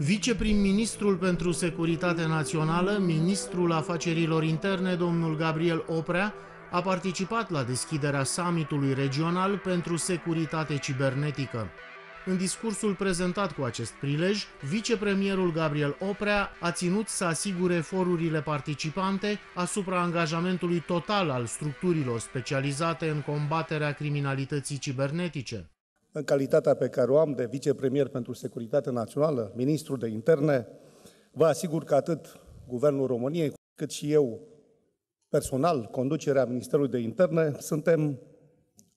Viceprim-ministrul pentru Securitate Națională, ministrul afacerilor interne, domnul Gabriel Oprea, a participat la deschiderea summitului regional pentru securitate cibernetică. În discursul prezentat cu acest prilej, vicepremierul Gabriel Oprea a ținut să asigure forurile participante asupra angajamentului total al structurilor specializate în combaterea criminalității cibernetice în calitatea pe care o am de vicepremier pentru securitate națională, ministru de interne, vă asigur că atât Guvernul României, cât și eu personal, conducerea Ministerului de Interne, suntem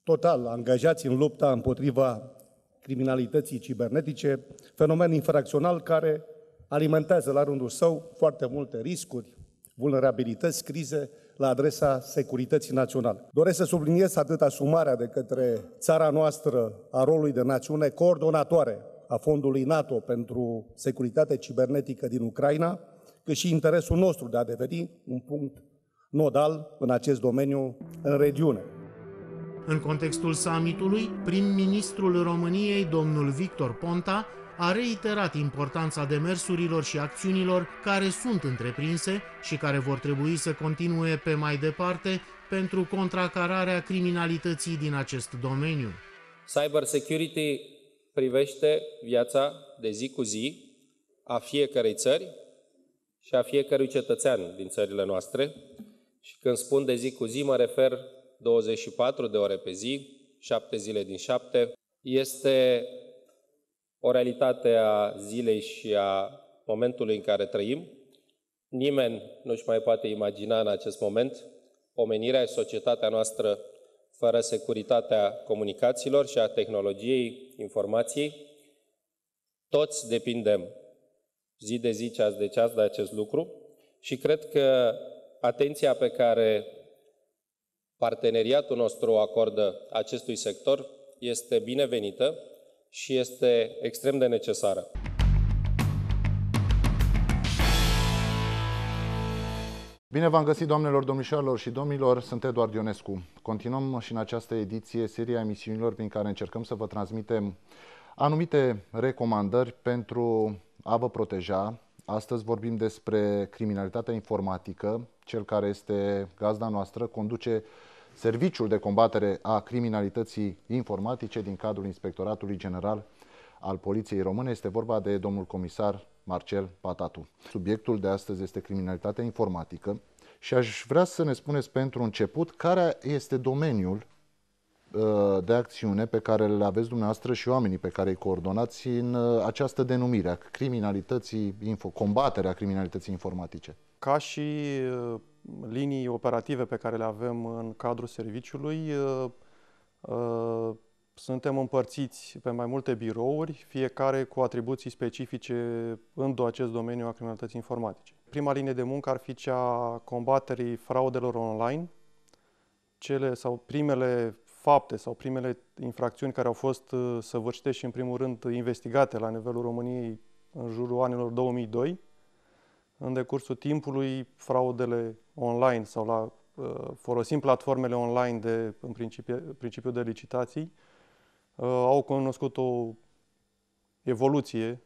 total angajați în lupta împotriva criminalității cibernetice, fenomen infracțional care alimentează la rândul său foarte multe riscuri, vulnerabilități, crize la adresa securității naționale. Doresc să subliniez atât asumarea de către țara noastră a rolului de națiune coordonatoare a fondului NATO pentru securitate cibernetică din Ucraina, cât și interesul nostru de a deveni un punct nodal în acest domeniu în regiune. În contextul summitului, prim-ministrul României, domnul Victor Ponta, a reiterat importanța demersurilor și acțiunilor care sunt întreprinse și care vor trebui să continue pe mai departe pentru contracararea criminalității din acest domeniu. Cyber security privește viața de zi cu zi a fiecarei țări și a fiecărui cetățean din țările noastre. Și când spun de zi cu zi, mă refer 24 de ore pe zi, 7 zile din 7. Este o realitate a zilei și a momentului în care trăim. Nimeni nu-și mai poate imagina în acest moment omenirea și societatea noastră fără securitatea comunicațiilor și a tehnologiei, informației. Toți depindem zi de zi, ceas de ceas de acest lucru și cred că atenția pe care parteneriatul nostru o acordă acestui sector este binevenită și este extrem de necesară. Bine v-am găsit, doamnelor, domnișoarelor și domnilor, sunt Eduard Ionescu. Continuăm și în această ediție seria emisiunilor prin care încercăm să vă transmitem anumite recomandări pentru a vă proteja. Astăzi vorbim despre criminalitatea informatică, cel care este gazda noastră, conduce Serviciul de combatere a criminalității informatice din cadrul Inspectoratului General al Poliției Române. Este vorba de domnul comisar Marcel Patatu. Subiectul de astăzi este criminalitatea informatică și aș vrea să ne spuneți pentru început care este domeniul uh, de acțiune pe care le aveți dumneavoastră și oamenii pe care îi coordonați în uh, această denumire a criminalității, combaterea criminalității informatice? Ca și uh, linii operative pe care le avem în cadrul serviciului, uh, uh, suntem împărțiți pe mai multe birouri, fiecare cu atribuții specifice în acest domeniu a criminalității informatice. Prima linie de muncă ar fi cea combaterii fraudelor online, cele sau primele fapte sau primele infracțiuni care au fost uh, săvârșite și în primul rând investigate la nivelul României în jurul anilor 2002 în decursul timpului fraudele online sau la uh, folosim platformele online de, în principiu, principiu de licitații, uh, au cunoscut o evoluție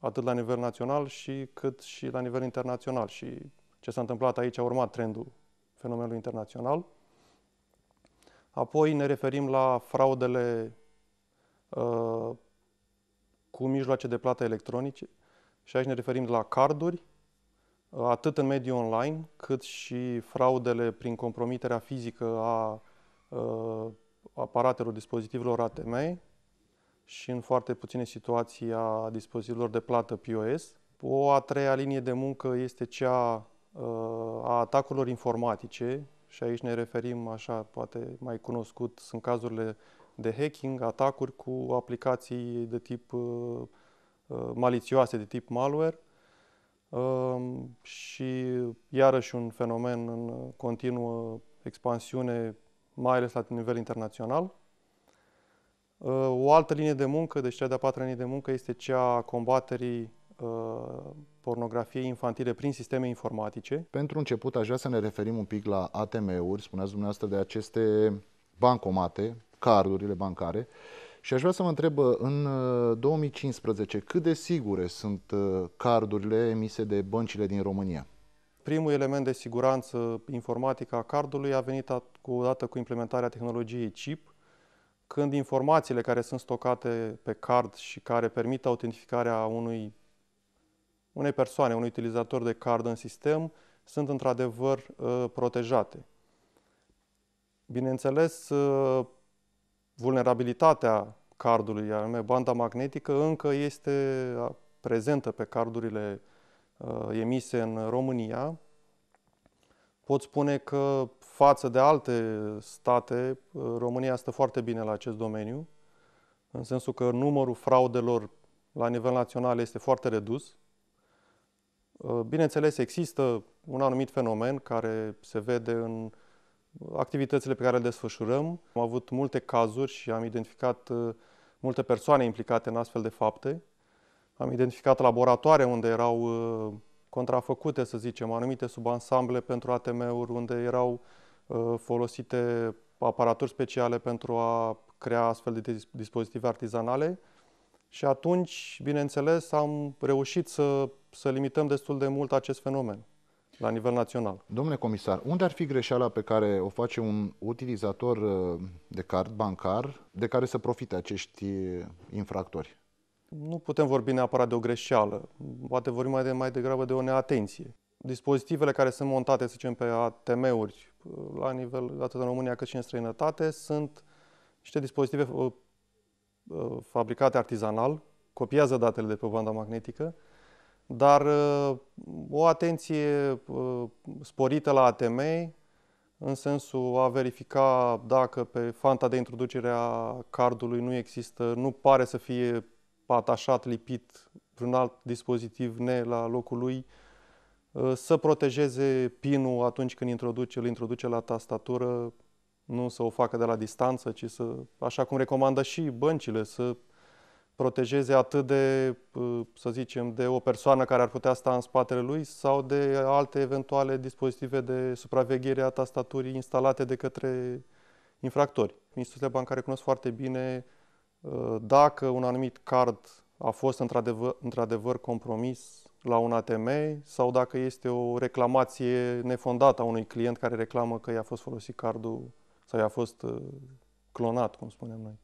atât la nivel național și cât și la nivel internațional și ce s-a întâmplat aici a urmat trendul fenomenului internațional. Apoi ne referim la fraudele uh, cu mijloace de plată electronice și aici ne referim la carduri, atât în mediul online, cât și fraudele prin compromiterea fizică a aparatelor, dispozitivelor ATM și în foarte puține situații a dispozitivelor de plată POS. O a treia linie de muncă este cea a atacurilor informatice și aici ne referim, așa poate mai cunoscut, sunt cazurile de hacking, atacuri cu aplicații de tip uh, malițioase, de tip malware, Ehm, și iarăși un fenomen în continuă expansiune, mai ales la nivel internațional. Ehm, o altă linie de muncă, deci cea de-a patra linie de muncă, este cea a combaterii ehm, pornografiei infantile prin sisteme informatice. Pentru început, aș vrea să ne referim un pic la ATM-uri, spuneați dumneavoastră de aceste bancomate, cardurile bancare, uh, și aș vrea să mă întreb în 2015 uh, cât de sigure sunt uh, cardurile emise de băncile din România? Primul element de siguranță informatică a cardului a venit cu, odată cu implementarea tehnologiei chip, când informațiile care sunt stocate pe card și care permit autentificarea unui, unei persoane, unui utilizator de card în sistem, sunt într-adevăr uh, protejate. Bineînțeles, vulnerabilitatea cardului, anume banda magnetică, încă este prezentă pe cardurile uh, emise în România. Pot spune că față de alte state, România stă foarte bine la acest domeniu, în sensul că numărul fraudelor la nivel național este foarte redus. Bineînțeles, există un anumit fenomen care se vede în activitățile pe care le desfășurăm. Am avut multe cazuri și am identificat uh, multe persoane implicate în astfel de fapte. Am identificat laboratoare unde erau uh, contrafăcute, să zicem, anumite subansamble pentru ATM-uri, unde erau uh, folosite aparaturi speciale pentru a crea astfel de dispozitive artizanale. Și atunci, bineînțeles, am reușit să, să limităm destul de mult acest fenomen la nivel național. Domnule comisar, unde ar fi greșeala pe care o face un utilizator uh, de card bancar de care să profite acești uh, infractori? Nu putem vorbi neapărat de o greșeală, poate vorbim mai, de, mai degrabă de o neatenție. Dispozitivele care sunt montate, să zicem, pe ATM-uri, uh, la nivel atât în România cât și în străinătate, sunt niște dispozitive fabricate artizanal, copiază datele de pe banda magnetică, dar uh, o atenție uh, sporită la ATM, în sensul a verifica dacă pe fanta de introducere a cardului nu există, nu pare să fie atașat, lipit vreun alt dispozitiv ne la locul lui, uh, să protejeze pinul atunci când introduce, îl introduce la tastatură, nu să o facă de la distanță, ci să, așa cum recomandă și băncile, să protejeze atât de, uh, să zicem, de o persoană care ar putea sta în spatele lui sau de alte eventuale dispozitive de supraveghere a tastaturii instalate de către infractori. Instituțiile bancare cunosc foarte bine uh, dacă un anumit card a fost într-adevăr, într-adevăr compromis la un ATM sau dacă este o reclamație nefondată a unui client care reclamă că i-a fost folosit cardul sau i-a fost uh, clonat, cum spunem noi.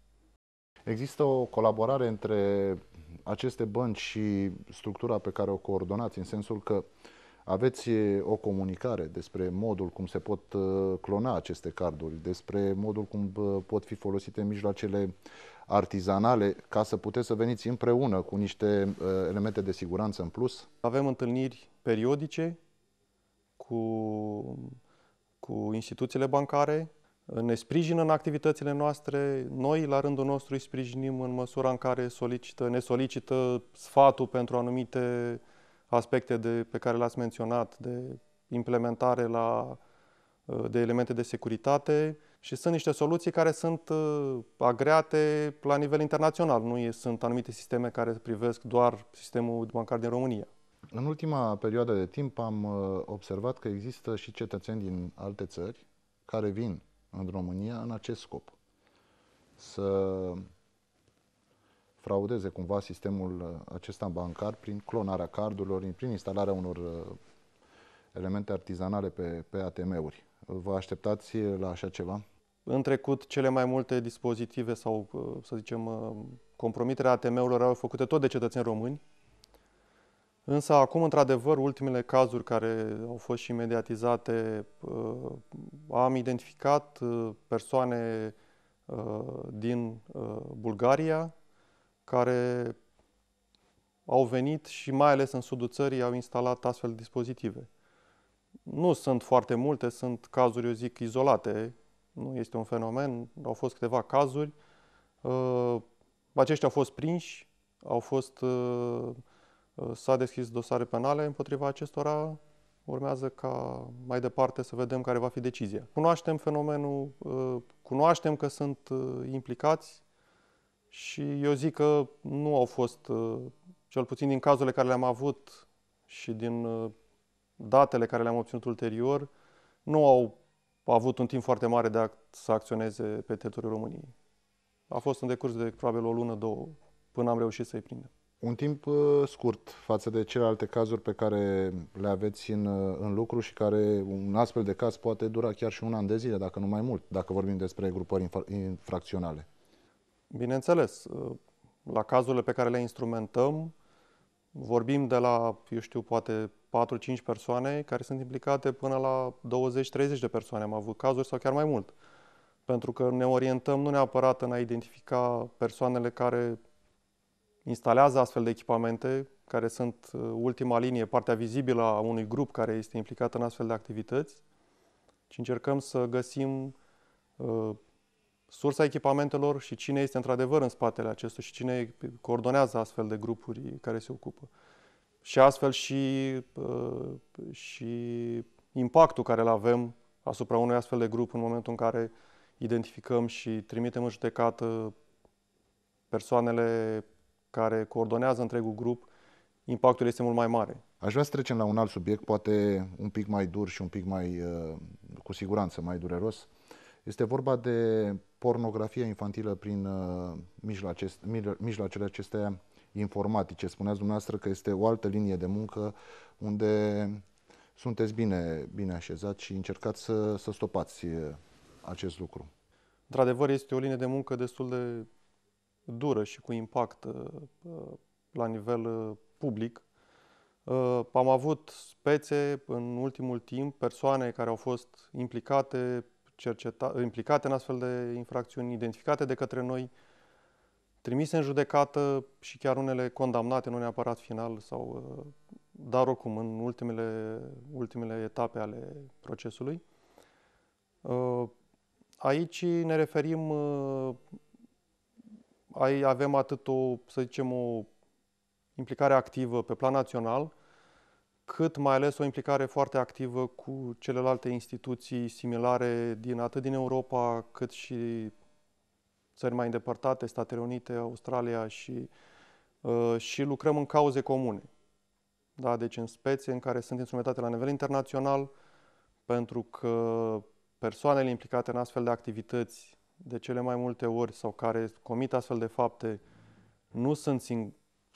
Există o colaborare între aceste bănci și structura pe care o coordonați, în sensul că aveți o comunicare despre modul cum se pot uh, clona aceste carduri, despre modul cum uh, pot fi folosite mijloacele artizanale ca să puteți să veniți împreună cu niște uh, elemente de siguranță în plus? Avem întâlniri periodice cu, cu instituțiile bancare, ne sprijină în activitățile noastre, noi la rândul nostru îi sprijinim în măsura în care solicită, ne solicită sfatul pentru anumite aspecte de, pe care le-ați menționat, de implementare la, uh, de elemente de securitate și sunt niște soluții care sunt uh, agreate la nivel internațional. Nu sunt anumite sisteme care privesc doar sistemul bancar din România. În ultima perioadă de timp am uh, observat că există și cetățeni din alte țări care vin în România în acest scop. Să fraudeze cumva sistemul uh, acesta bancar prin clonarea cardurilor, prin instalarea unor uh, elemente artizanale pe, pe ATM-uri. Vă așteptați uh, la așa ceva? În trecut, cele mai multe dispozitive sau, să zicem, compromiterea ATM-urilor au făcute tot de cetățeni români, Însă acum, într-adevăr, ultimele cazuri care au fost și mediatizate, uh, am identificat uh, persoane uh, din Bulgaria care au venit și mai ales în sudul țării au instalat astfel de dispozitive. Nu sunt foarte multe, sunt cazuri, eu zic, izolate. Nu este un fenomen, au fost câteva cazuri. Aceștia au fost prinși, au fost uh, S-a deschis dosare penale împotriva acestora, urmează ca mai departe să vedem care va fi decizia. Cunoaștem fenomenul, uh, cunoaștem că sunt uh, implicați și eu zic că nu au fost, uh, cel puțin din cazurile care le-am avut și din datele care le-am obținut ulterior, nu au avut un timp foarte mare de a să acționeze pe teritoriul României. A fost în decurs de probabil o lună, două, până am reușit să-i prindem un timp uh, scurt față de celelalte cazuri pe care le aveți în, uh, în lucru și care un astfel de caz poate dura chiar și un an de zile, dacă nu mai mult, dacă vorbim despre grupări infracționale. Bineînțeles, uh, la cazurile pe care le instrumentăm, vorbim de la, eu știu, poate 4-5 persoane care sunt implicate până la 20-30 de persoane. Am avut cazuri sau chiar mai mult. Pentru că ne orientăm nu neapărat în a identifica persoanele care instalează astfel de echipamente care sunt uh, ultima linie, partea vizibilă a unui grup care este implicat în astfel de activități ci deci încercăm să găsim uh, sursa echipamentelor și cine este într-adevăr în spatele acestui și cine coordonează astfel de grupuri care se ocupă. Și astfel și, uh, și impactul care îl avem asupra unui astfel de grup în momentul în care identificăm și trimitem în judecată persoanele care coordonează întregul grup, impactul este mult mai mare. Aș vrea să trecem la un alt subiect, poate un pic mai dur și un pic mai, uh, cu siguranță, mai dureros. Este vorba de pornografia infantilă prin uh, mijloacele acestea informatice. Spuneați dumneavoastră că este o altă linie de muncă unde sunteți bine, bine așezați și încercați să, să stopați uh, acest lucru. Într-adevăr, este o linie de muncă destul de dură și cu impact uh, la nivel uh, public. Uh, am avut spețe în ultimul timp, persoane care au fost implicate, cerceta, implicate în astfel de infracțiuni, identificate de către noi, trimise în judecată și chiar unele condamnate, nu neapărat final, sau, dar oricum în ultimele, ultimele etape ale procesului. Aici ne referim ai, avem atât o, să zicem, o implicare activă pe plan național, cât mai ales o implicare foarte activă cu celelalte instituții similare din atât din Europa, cât și țări mai îndepărtate, Statele Unite, Australia și, uh, și lucrăm în cauze comune. Da, deci în spețe în care sunt instrumentate la nivel internațional, pentru că persoanele implicate în astfel de activități de cele mai multe ori sau care comit astfel de fapte nu sunt sing-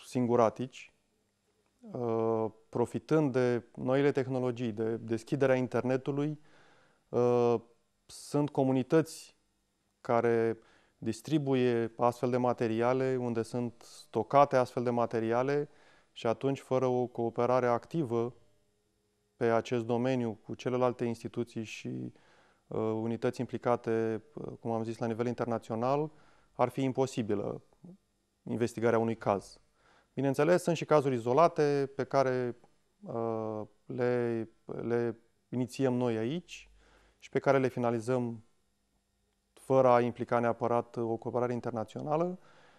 singuratici, uh, profitând de noile tehnologii, de deschiderea internetului, uh, sunt comunități care distribuie astfel de materiale, unde sunt stocate astfel de materiale și atunci, fără o cooperare activă pe acest domeniu cu celelalte instituții și Uh, unități implicate, uh, cum am zis, la nivel internațional, ar fi imposibilă investigarea unui caz. Bineînțeles, sunt și cazuri izolate pe care uh, le, le inițiem noi aici și pe care le finalizăm fără a implica neapărat o cooperare internațională,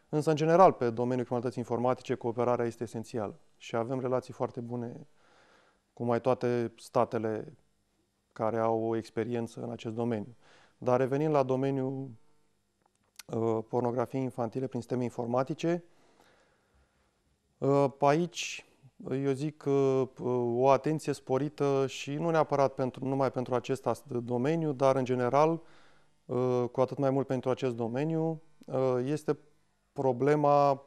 însă, în general, pe domeniul criminalității informatice, cooperarea este esențială și avem relații foarte bune cu mai toate statele care au o experiență în acest domeniu. Dar revenind la domeniul uh, pornografiei infantile prin sisteme informatice, uh, aici uh, eu zic că o atenție sporită și nu neapărat pentru, numai pentru acest domeniu, dar în general, cu atât mai mult pentru acest domeniu, este problema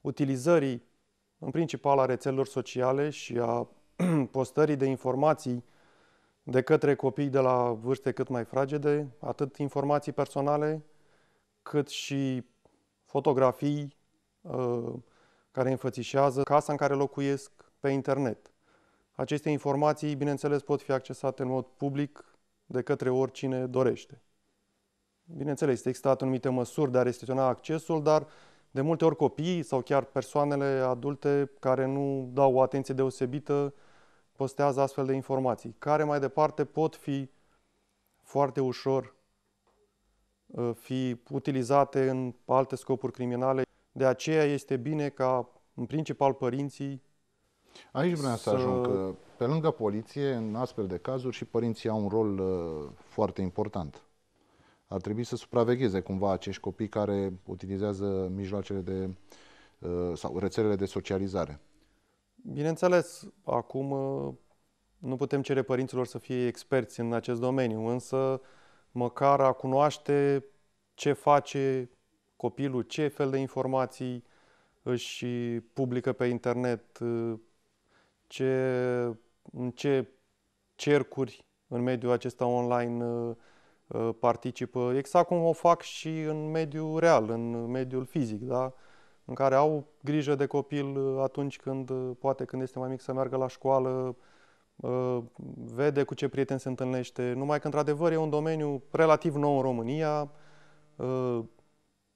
utilizării, în principal, a rețelelor sociale și a postării de informații de către copii de la vârste cât mai fragede, atât informații personale, cât și fotografii uh, care înfățișează casa în care locuiesc pe internet. Aceste informații, bineînțeles, pot fi accesate în mod public de către oricine dorește. Bineînțeles, există anumite măsuri de a restricționa accesul, dar de multe ori copiii sau chiar persoanele adulte care nu dau o atenție deosebită postează astfel de informații, care mai departe pot fi foarte ușor uh, fi utilizate în alte scopuri criminale. De aceea este bine ca, în principal, părinții Aici vreau să, să ajung că, pe lângă poliție, în astfel de cazuri, și părinții au un rol uh, foarte important. Ar trebui să supravegheze cumva acești copii care utilizează mijloacele de, uh, sau rețelele de socializare. Bineînțeles, acum ă, nu putem cere părinților să fie experți în acest domeniu, însă măcar a cunoaște ce face copilul, ce fel de informații își publică pe internet, ă, ce, în ce cercuri în mediul acesta online ă, participă, exact cum o fac și în mediul real, în mediul fizic. Da? în care au grijă de copil uh, atunci când, uh, poate când este mai mic să meargă la școală, uh, vede cu ce prieteni se întâlnește, numai că într-adevăr e un domeniu relativ nou în România,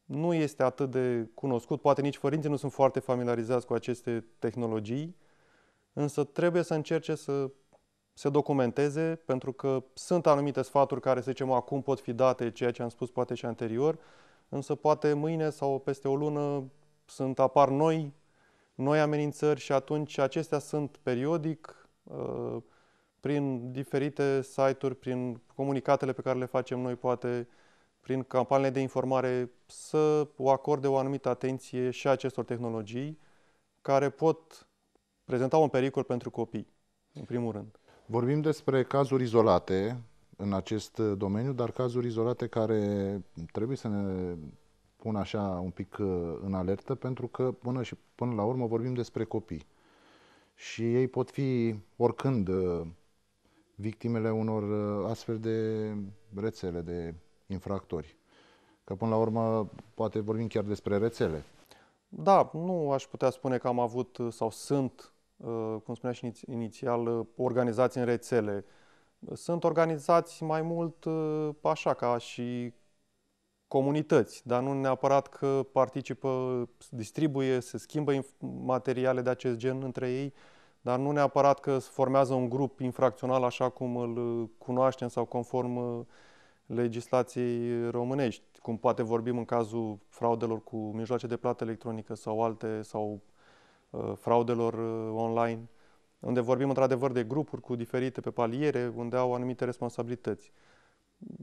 nu este atât de cunoscut, poate nici părinții nu sunt foarte familiarizați cu aceste tehnologii, însă trebuie să încerce să se documenteze, pentru că sunt anumite sfaturi care, să zicem, acum pot fi date, ceea ce am spus poate și anterior, însă poate mâine sau peste o lună sunt, apar noi, noi amenințări și atunci acestea sunt periodic uh, prin diferite site-uri, prin comunicatele pe care le facem noi, poate prin campaniile de informare, să o acorde o anumită atenție și acestor tehnologii care pot prezenta un pericol pentru copii, în primul rând. Vorbim despre cazuri izolate în acest domeniu, dar cazuri izolate care trebuie să ne pun așa un pic uh, în alertă, pentru că până, și, până la urmă vorbim despre copii. Și ei pot fi oricând uh, victimele unor uh, astfel de rețele de infractori. Că până la urmă poate vorbim chiar despre rețele. Da, nu aș putea spune că am avut sau sunt, cum spunea și inițial, organizații în rețele. Sunt organizați mai mult așa ca și comunități, dar nu neapărat că participă, distribuie, se schimbă materiale de acest gen între ei, dar nu neapărat că formează un grup infracțional așa cum îl uh, cunoaștem sau conform uh, legislației românești, cum poate vorbim în cazul fraudelor cu mijloace de plată electronică sau alte, sau uh, fraudelor uh, online, unde vorbim într-adevăr de grupuri cu diferite pe paliere, unde au anumite responsabilități.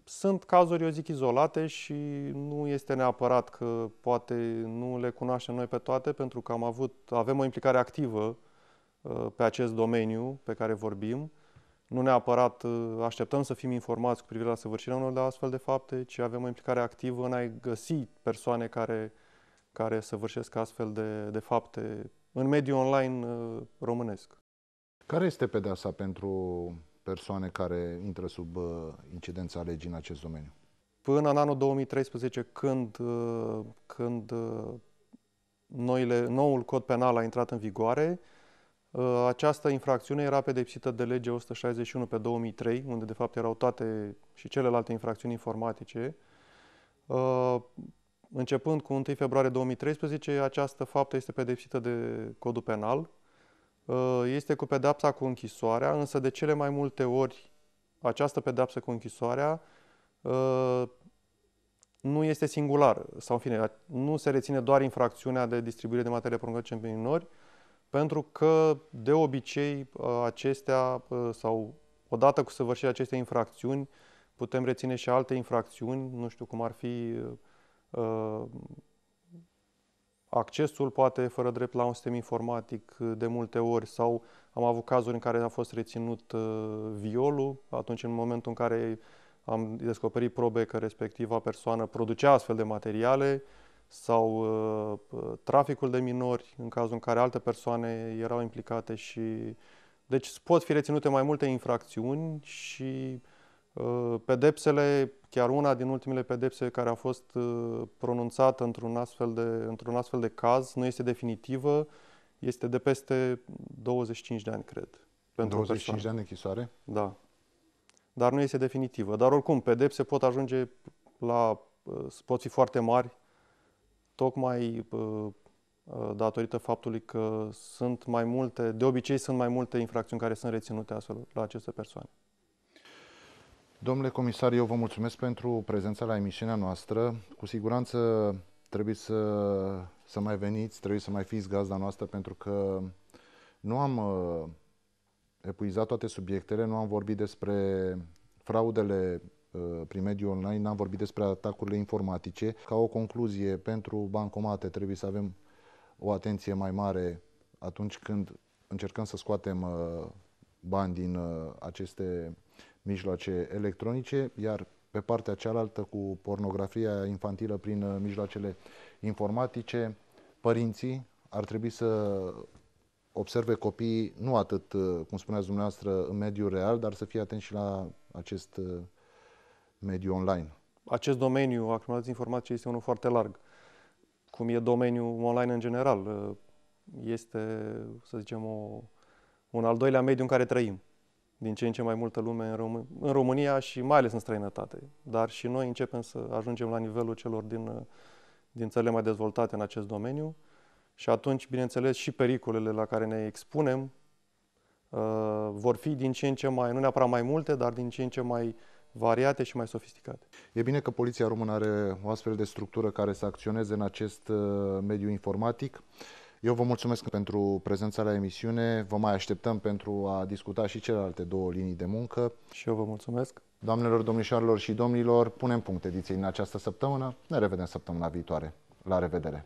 Sunt cazuri, eu zic, izolate și nu este neapărat că poate nu le cunoaștem noi pe toate, pentru că am avut, avem o implicare activă uh, pe acest domeniu pe care vorbim. Nu neapărat uh, așteptăm să fim informați cu privire la săvârșirea unor de astfel de fapte, ci avem o implicare activă în a găsi persoane care, care săvârșesc astfel de, de fapte în mediul online uh, românesc. Care este pedeapsa pentru persoane care intră sub uh, incidența legii în acest domeniu. Până în anul 2013, când, uh, când uh, noile, noul cod penal a intrat în vigoare, această infracțiune era pedepsită de lege 161 pe 2003, unde de fapt erau toate și celelalte infracțiuni informatice. Începând cu 1 februarie 2013, această faptă este pedepsită de codul penal, Uh, este cu pedapsa cu închisoarea, însă de cele mai multe ori această pedapsă cu închisoarea uh, nu este singular, sau în fine, nu se reține doar infracțiunea de distribuire de materie pornografice în minori, pentru că de obicei uh, acestea sau odată cu săvârșirea acestei infracțiuni putem reține și alte infracțiuni, nu știu cum ar fi accesul poate fără drept la un sistem informatic de multe ori sau am avut cazuri în care a fost reținut uh, violul, atunci în momentul în care am descoperit probe că respectiva persoană producea astfel de materiale sau uh, uh, traficul de minori în cazul în care alte persoane erau implicate și deci pot fi reținute mai multe infracțiuni și pedepsele Chiar una din ultimele pedepse care a fost uh, pronunțată într-un astfel de, într-un astfel de caz nu este definitivă, este de peste 25 de ani, cred. Pentru 25 de ani de închisoare? Da. Dar nu este definitivă. Dar oricum, pedepse pot ajunge la, uh, pot fi foarte mari, tocmai uh, datorită faptului că sunt mai multe, de obicei sunt mai multe infracțiuni care sunt reținute astfel la aceste persoane. Domnule comisar, eu vă mulțumesc pentru prezența la emisiunea noastră. Cu siguranță trebuie să, să mai veniți, trebuie să mai fiți gazda noastră pentru că nu am uh, epuizat toate subiectele, nu am vorbit despre fraudele uh, prin mediul online, n-am vorbit despre atacurile informatice. Ca o concluzie, pentru bancomate trebuie să avem o atenție mai mare atunci când încercăm să scoatem uh, bani din uh, aceste mijloace electronice, iar pe partea cealaltă cu pornografia infantilă prin uh, mijloacele informatice, părinții ar trebui să observe copiii nu atât, uh, cum spuneați dumneavoastră, în mediul real, dar să fie atenți și la acest uh, mediu online. Acest domeniu, a acumulați informație, este unul foarte larg. Cum e domeniul online în general, este, să zicem, o, un al doilea mediu în care trăim din ce în ce mai multă lume în, Rom- în România și mai ales în străinătate. Dar și noi începem să ajungem la nivelul celor din, din țările mai dezvoltate în acest domeniu și atunci, bineînțeles, și pericolele la care ne expunem uh, vor fi din ce în ce mai, nu neapărat mai multe, dar din ce în ce mai variate și mai sofisticate. E bine că Poliția Română are o astfel de structură care să acționeze în acest uh, mediu informatic. Uh, eu vă mulțumesc pentru prezența la emisiune. Vă mai așteptăm pentru a discuta și celelalte două linii de muncă. Și eu vă mulțumesc. Doamnelor, domnișoarelor și domnilor, punem punct ediției în această săptămână. Ne revedem săptămâna viitoare. La revedere!